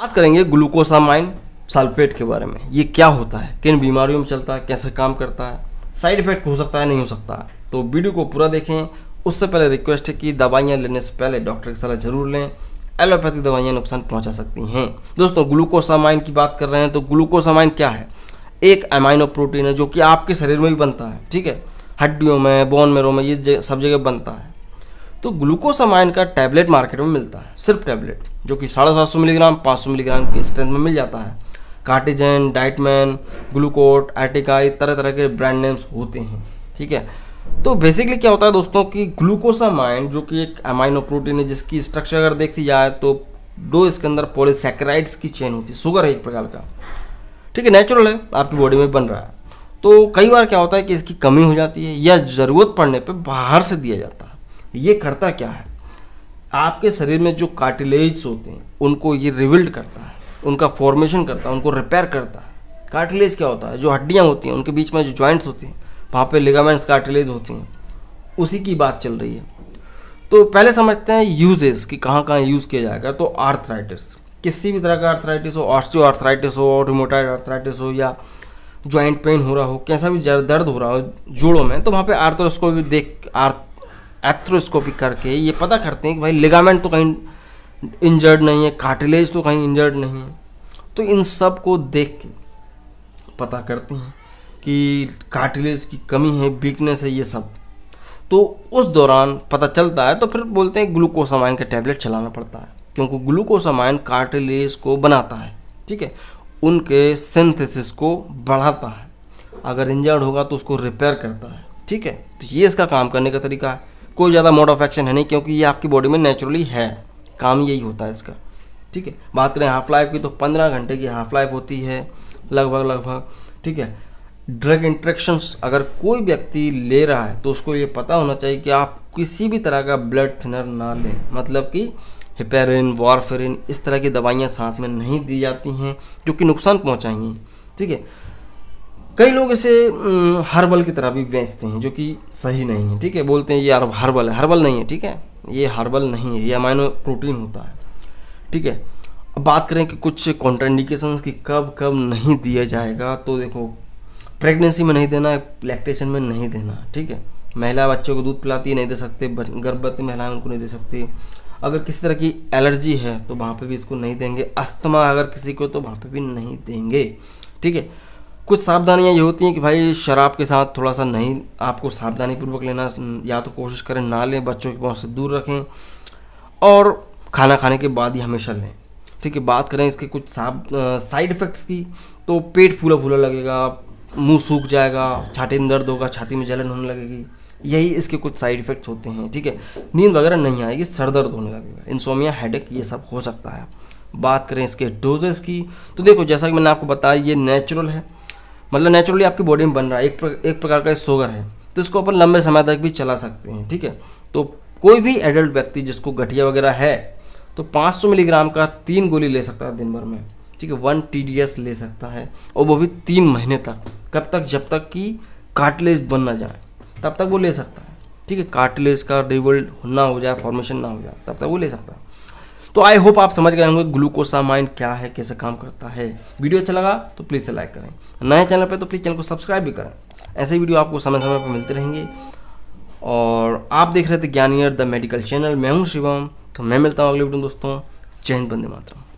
बात करेंगे glucosamine sulphate के बारे में ये क्या होता है किन बीमारियों में चलता है कैसे काम करता है साइड इफेक्ट हो सकता है नहीं हो सकता है तो वीडियो को पूरा देखें उससे पहले रिक्वेस्ट है कि दवाइयाँ लेने से पहले डॉक्टर की सलाह जरूर लें एलोपैथिक दवाइयाँ नुकसान पहुँचा सकती हैं दोस्तों ग्लूकोसामाइन की बात कर रहे हैं तो ग्लूकोसामाइन क्या है एक अमाइनो प्रोटीन है जो कि आपके शरीर में भी बनता है ठीक है हड्डियों में बोन मेरो में ये सब जगह बनता है तो ग्लूकोसामाइन का टैबलेट मार्केट में मिलता है सिर्फ टैबलेट जो कि साढ़े सात सौ मिलीग्राम पाँच सौ मिलीग्राम की स्ट्रेंथ में मिल जाता है कार्टिजन डाइटमैन ग्लूकोट एटिका इस तरह तरह के ब्रांड नेम्स होते हैं ठीक है तो बेसिकली क्या होता है दोस्तों कि ग्लूकोसामाइन जो कि एक अमाइनो प्रोटीन है जिसकी स्ट्रक्चर अगर देखी जाए तो दो इसके अंदर पोलिसक्राइड्स की चेन होती है शुगर है एक प्रकार का ठीक है नेचुरल है आपकी बॉडी में बन रहा है तो कई बार क्या होता है कि इसकी कमी हो जाती है या ज़रूरत पड़ने पर बाहर से दिया जाता है ये करता क्या है आपके शरीर में जो कार्टिलेज होते हैं उनको ये रिविल्ड करता है उनका फॉर्मेशन करता है उनको रिपेयर करता है कार्टिलेज क्या होता है जो हड्डियाँ होती हैं उनके बीच में जो जॉइंट्स होती हैं वहाँ पे लिगामेंट्स कार्टिलेज होती हैं उसी की बात चल रही है तो पहले समझते हैं यूजेस कि कहाँ कहाँ यूज़ किया जाएगा तो आर्थराइटिस किसी भी तरह का आर्थराइटिस हो ऑस्टियो आर्थराइटिस हो रिमोटाइड आर्थराइटिस हो या जॉइंट पेन हो रहा हो कैसा भी दर्द हो रहा हो जोड़ों में तो वहाँ पे भी देख आर्थ एथ्रोस्कोपिक करके ये पता करते हैं कि भाई लिगामेंट तो कहीं इंजर्ड नहीं है कार्टिलेज तो कहीं इंजर्ड नहीं है तो इन सब को देख के पता करते हैं कि कार्टिलेज की कमी है वीकनेस है ये सब तो उस दौरान पता चलता है तो फिर बोलते हैं ग्लूकोसामाइन का टैबलेट चलाना पड़ता है क्योंकि ग्लूकोसामाइन कार्टिलेज को बनाता है ठीक है उनके सिंथेसिस को बढ़ाता है अगर इंजर्ड होगा तो उसको रिपेयर करता है ठीक है तो ये इसका काम करने का तरीका है कोई ज़्यादा मोड ऑफ एक्शन है नहीं क्योंकि ये आपकी बॉडी में नेचुरली है काम यही होता है इसका ठीक है बात करें हाफ लाइफ की तो पंद्रह घंटे की हाफ लाइफ होती है लगभग लगभग ठीक है ड्रग इंट्रेक्शंस अगर कोई व्यक्ति ले रहा है तो उसको ये पता होना चाहिए कि आप किसी भी तरह का ब्लड थिनर ना लें मतलब कि हिपेरिन वारफेरिन इस तरह की दवाइयाँ साथ में नहीं दी जाती हैं जो कि नुकसान पहुँचाएंगी ठीक है कई लोग इसे हर्बल की तरह भी बेचते हैं जो कि सही नहीं है ठीक है बोलते हैं ये हर्बल है हर्बल नहीं है ठीक है ये हर्बल नहीं है ये अमाइनो प्रोटीन होता है ठीक है अब बात करें कि कुछ कॉन्ट्राइंडिकेशन की कब कब नहीं दिया जाएगा तो देखो प्रेगनेंसी में नहीं देना है लैक्टेशन में नहीं देना ठीक है महिला बच्चों को दूध पिलाती है नहीं दे सकते गर्भवती महिलाएं उनको नहीं दे सकती अगर किसी तरह की एलर्जी है तो वहाँ पे भी इसको नहीं देंगे अस्थमा अगर किसी को तो वहाँ पे भी नहीं देंगे ठीक है कुछ सावधानियाँ ये होती हैं कि भाई शराब के साथ थोड़ा सा नहीं आपको सावधानी पूर्वक लेना या तो कोशिश करें ना लें बच्चों के पास से दूर रखें और खाना खाने के बाद ही हमेशा लें ठीक है बात करें इसके कुछ साइड इफ़ेक्ट्स की तो पेट फूला फूला लगेगा मुंह सूख जाएगा छाती में दर्द होगा छाती में जलन होने लगेगी यही इसके कुछ साइड इफ़ेक्ट्स होते हैं ठीक है नींद वगैरह नहीं आएगी सर दर्द होने लगेगा इंसोमिया हेडेक ये सब हो सकता है बात करें इसके डोजेस की तो देखो जैसा कि मैंने आपको बताया ये नेचुरल है मतलब नेचुरली आपकी बॉडी में बन रहा है एक प्र, एक प्रकार का शुगर है तो इसको अपन लंबे समय तक भी चला सकते हैं ठीक है तो कोई भी एडल्ट व्यक्ति जिसको गठिया वगैरह है तो 500 मिलीग्राम का तीन गोली ले सकता है दिन भर में ठीक है वन टी ले सकता है और वो भी तीन महीने तक कब तक जब तक कि काटलेज बन ना जाए तब तक वो ले सकता है ठीक है काटलेज का डिवल्ड ना हो जाए फॉर्मेशन ना हो जाए तब तक वो ले सकता है तो आई होप आप समझ गए होंगे ग्लूकोसामाइन क्या है कैसे काम करता है वीडियो अच्छा लगा तो प्लीज़ लाइक करें नए चैनल पर तो प्लीज़ चैनल को सब्सक्राइब भी करें ऐसे वीडियो आपको समय समय पर मिलते रहेंगे और आप देख रहे थे ज्ञानियर द मेडिकल चैनल मैं हूँ शिवम तो मैं मिलता हूँ अगले वीडियो दोस्तों जय हिंद बंदे मातरम